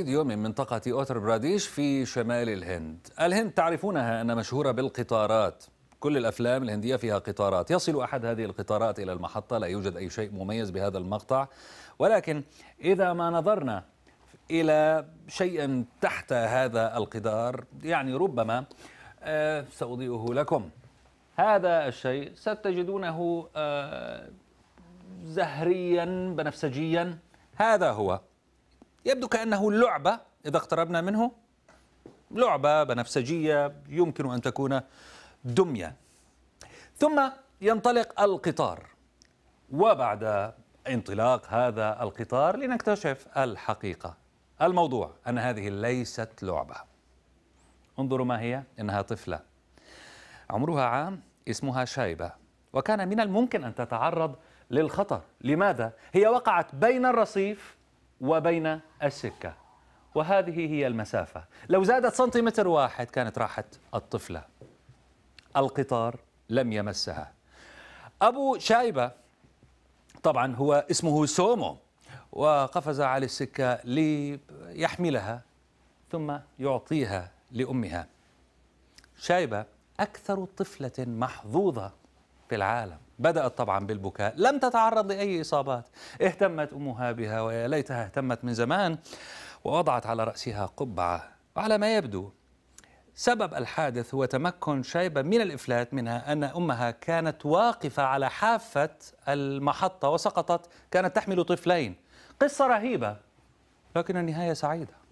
فيديو من منطقة أوتر براديش في شمال الهند الهند تعرفونها أن مشهورة بالقطارات كل الأفلام الهندية فيها قطارات يصل أحد هذه القطارات إلى المحطة لا يوجد أي شيء مميز بهذا المقطع ولكن إذا ما نظرنا إلى شيء تحت هذا القدار يعني ربما آه، سأضيئه لكم هذا الشيء ستجدونه آه، زهريا بنفسجيا هذا هو يبدو كأنه لعبة إذا اقتربنا منه لعبة بنفسجية يمكن أن تكون دمية ثم ينطلق القطار وبعد انطلاق هذا القطار لنكتشف الحقيقة الموضوع أن هذه ليست لعبة انظروا ما هي إنها طفلة عمرها عام اسمها شايبة وكان من الممكن أن تتعرض للخطر لماذا؟ هي وقعت بين الرصيف وبين السكة وهذه هي المسافة لو زادت سنتيمتر واحد كانت راحت الطفلة القطار لم يمسها أبو شايبة طبعا هو اسمه سومو وقفز على السكة ليحملها ثم يعطيها لأمها شايبة أكثر طفلة محظوظة في العالم بدأت طبعا بالبكاء لم تتعرض لأي إصابات اهتمت أمها بها ويا ليتها اهتمت من زمان ووضعت على رأسها قبعة وعلى ما يبدو سبب الحادث هو تمكن شيبة من الإفلات منها أن أمها كانت واقفة على حافة المحطة وسقطت كانت تحمل طفلين قصة رهيبة لكن النهاية سعيدة